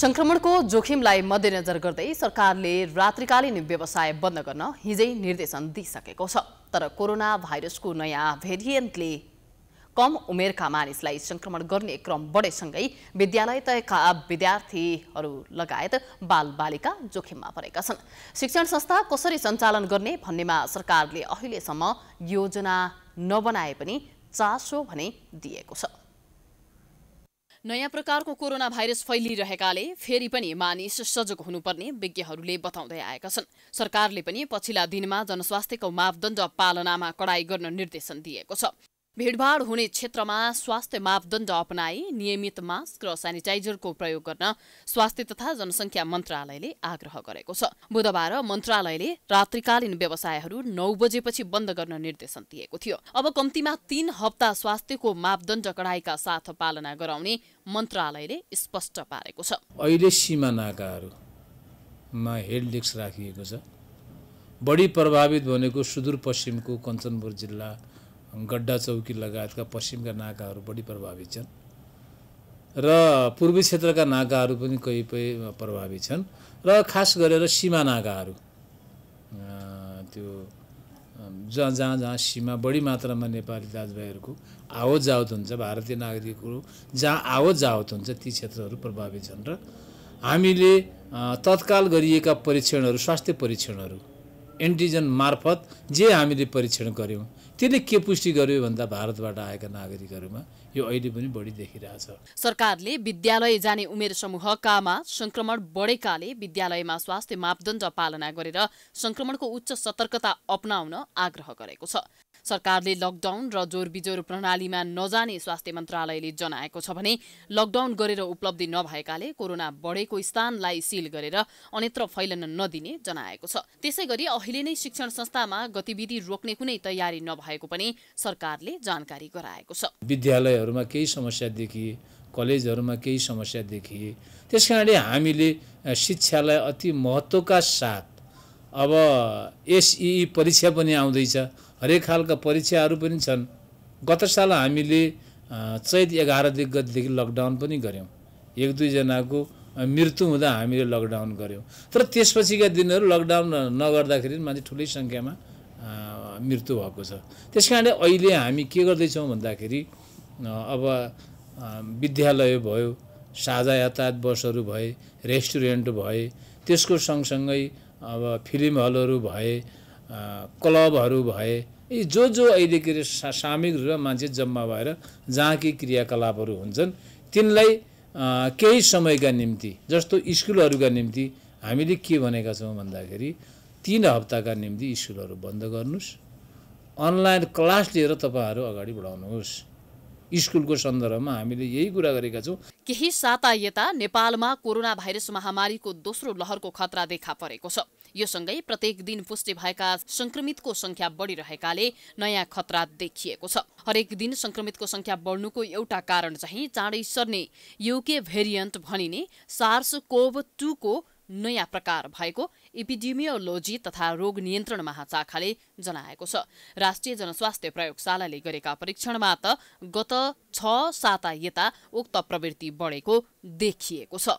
संक्रमणको जोखिमलाई मध्यनजर गर्दै सरकारले रात्रिकालीन व्यवसाय बन्द गर्न हिजै निर्देशन दिइसकेको छ तर कोरोना भाइरसको नयाँ भेरिएन्टले कम उमेरका मानिसलाई संक्रमण गर्ने क्रम बढेसँगै विद्यालय तयका विद्यार्थीहरू लगायत बालबालिका जोखिममा परेका छन् शिक्षण संस्था कसरी सञ्चालन गर्ने भन्नेमा सरकारले अहिलेसम्म योजना नबनाए पनि चासो भने दिएको छ नयाँ प्रकारको कोरोना भाइरस फैलिरहेकाले फेरि पनि मानिस सजग हुनुपर्ने विज्ञहरूले बताउँदै आएका छन् सरकारले पनि पछिल्ला दिनमा जनस्वास्थ्यको मापदण्ड पालनामा कडाई गर्न निर्देशन दिएको छ भिडभाड हुने क्षेत्रमा स्वास्थ्य मापदण्ड अपनाई नियमित मास्क र सेनिटाइजरको प्रयोग गर्न स्वास्थ्य तथा जनसङ्ख्या मन्त्रालयले आग्रह गरेको छ बुधबार मन्त्रालयले रात्रिकालीन व्यवसायहरू नौ बजेपछि बन्द गर्न निर्देशन दिएको थियो अब कम्तीमा तीन हप्ता स्वास्थ्यको मापदण्ड कडाईका साथ पालना गराउने मन्त्रालयले स्पष्ट पारेको छ अहिले सिमानाकाहरूमा हेड डेस्क राखिएको छ बढी प्रभावित भनेको सुदूरपश्चिमको कञ्चनपुर जिल्ला गड्डा चौकी लगायतका पश्चिमका नाकाहरू बढी प्रभावित छन् र पूर्वी क्षेत्रका नाकाहरू पनि कोही प्रभावित छन् र खास गरेर सीमा नाकाहरू त्यो जहाँ जहाँ जहाँ सीमा बढी मात्रामा नेपाली दाजुभाइहरूको आवत जावत हुन्छ भारतीय नागरिकहरू जहाँ आवत जावत हुन्छ ती क्षेत्रहरू प्रभावित छन् र हामीले तत्काल गरिएका परीक्षणहरू स्वास्थ्य परीक्षणहरू एन्टिजन मार्फत जे हामीले परीक्षण गऱ्यौँ त्यसले के पुष्टि गर्यो भन्दा भारतबाट आएका नागरिकहरूमा यो अहिले पनि बढी देखिरहेछ सरकारले विद्यालय जाने उमेर समूहकामा संक्रमण बढेकाले विद्यालयमा स्वास्थ्य मापदण्ड पालना गरेर संक्रमणको उच्च सतर्कता अप्नाउन आग्रह गरेको छ सरकारले लकडाउन र जोरबिजोर प्रणालीमा नजाने स्वास्थ्य मन्त्रालयले जनाएको छ भने लकडाउन गरेर उपलब्धि नभएकाले कोरोना बढेको स्थानलाई सिल गरेर अन्यत्र फैलन नदिने जनाएको छ त्यसै गरी अहिले नै शिक्षण संस्थामा गतिविधि रोक्ने कुनै तयारी नभएको पनि सरकारले जानकारी गराएको छ विद्यालयहरूमा केही समस्या देखिए कलेजहरूमा केही समस्या देखिए त्यस हामीले हामीले शिक्षालाई अति महत्त्वका साथ अब एसई परीक्षा पनि आउँदैछ हरेक खालका परीक्षाहरू पनि छन् गत साल हामीले चैत एघारदेखि गतिदेखि लकडाउन पनि गऱ्यौँ एक दुईजनाको मृत्यु हुँदा हामीले लकडाउन गऱ्यौँ तर त्यसपछिका दिनहरू लकडाउन नगर्दाखेरि मान्छे ठुलै सङ्ख्यामा मृत्यु भएको छ त्यस कारणले अहिले हामी के गर्दैछौँ भन्दाखेरि अब विद्यालय भयो साझा यातायात बसहरू भए रेस्टुरेन्ट भए त्यसको सँगसँगै अब फिल्म हलहरू भए क्लबहरू भए यी जो जो अहिले के अरे सा सामिल र मान्छे जम्मा भएर जहाँ के क्रियाकलापहरू हुन्छन् तिनलाई केही समयका निम्ति जस्तो स्कुलहरूका निम्ति हामीले के भनेका छौँ भन्दाखेरि तिन हप्ताका निम्ति स्कुलहरू बन्द गर्नुहोस् अनलाइन क्लास लिएर तपाईँहरू अगाडि बढाउनुहोस् स्कुलको सन्दर्भमा हामीले यही कुरा गरेका छौँ केही साता यता नेपालमा कोरोना भाइरस महामारीको दोस्रो लहरको खतरा देखा परेको छ यो सँगै प्रत्येक दिन पुष्टि भएका संक्रमितको संख्या बढिरहेकाले नयाँ खतरा देखिएको छ हरेक दिन संक्रमितको संख्या बढ्नुको एउटा कारण चाहिँ चाँडै सर्ने युके भेरिएन्ट भनिने सार्स कोभ टूको नयाँ प्रकार भएको एपिडेमियोलोजी तथा रोग नियन्त्रण महाशाखाले जनाएको छ राष्ट्रिय जनस्वास्थ्य प्रयोगशालाले गरेका परीक्षणमा त गत छ साता यता उक्त प्रवृत्ति बढेको देखिएको छ